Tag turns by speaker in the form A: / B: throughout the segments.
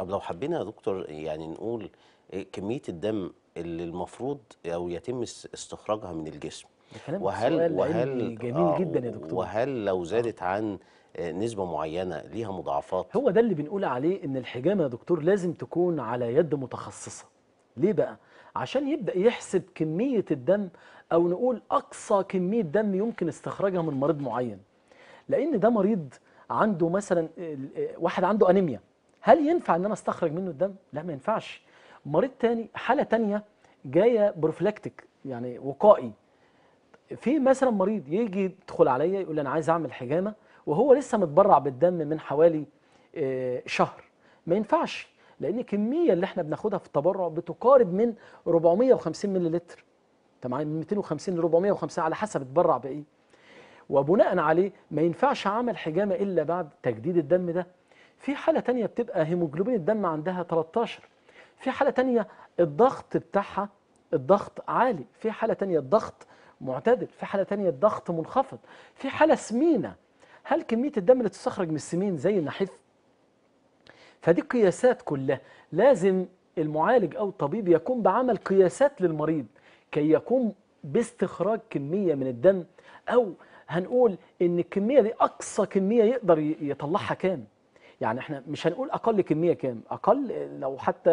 A: طب لو حبينا يا دكتور يعني نقول كمية الدم اللي المفروض أو يتم استخراجها من الجسم
B: وهل وهل جميل آه جدا يا دكتور
A: وهل لو آه. زادت عن آه، نسبة معينة ليها مضاعفات
B: هو ده اللي بنقول عليه إن الحجامة يا دكتور لازم تكون على يد متخصصة ليه بقى؟ عشان يبدأ يحسب كمية الدم أو نقول أقصى كمية دم يمكن استخراجها من مريض معين لأن ده مريض عنده مثلا آه، واحد عنده أنيميا هل ينفع ان انا استخرج منه الدم لا ما ينفعش مريض تاني حاله تانية جايه بروفلاكتيك يعني وقائي في مثلا مريض يجي يدخل عليا يقول لي انا عايز اعمل حجامه وهو لسه متبرع بالدم من حوالي آه، شهر ما ينفعش لان الكميه اللي احنا بناخدها في التبرع بتقارب من 450 ملل انت تمام من 250 ل 450 على حسب اتبرع بايه وبناء عليه ما ينفعش اعمل حجامه الا بعد تجديد الدم ده في حالة تانية بتبقى هيموجلوبين الدم عندها 13 في حالة تانية الضغط بتاعها الضغط عالي في حالة تانية الضغط معتدل في حالة تانية الضغط منخفض في حالة سمينة هل كمية الدم اللي تستخرج من السمين زي النحيف فدي قياسات كلها لازم المعالج أو الطبيب يقوم بعمل قياسات للمريض كي يقوم باستخراج كمية من الدم أو هنقول إن الكمية دي أقصى كمية يقدر يطلعها كام يعني احنا مش هنقول اقل كميه كام اقل لو حتى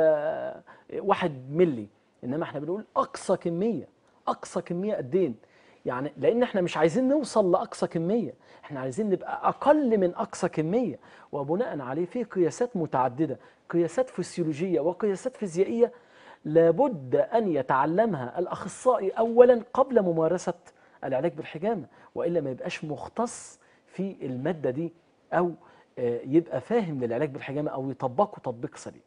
B: واحد ملي انما احنا بنقول اقصى كميه اقصى كميه قدين إيه؟ يعني لان احنا مش عايزين نوصل لاقصى كميه احنا عايزين نبقى اقل من اقصى كميه وبناء عليه في قياسات متعدده قياسات فسيولوجيه وقياسات فيزيائيه لابد ان يتعلمها الاخصائي اولا قبل ممارسه العلاج بالحجامه والا ما يبقاش مختص في الماده دي او آه، يبقى فاهم للعلاج بالحجامه او يطبقه تطبيق سليم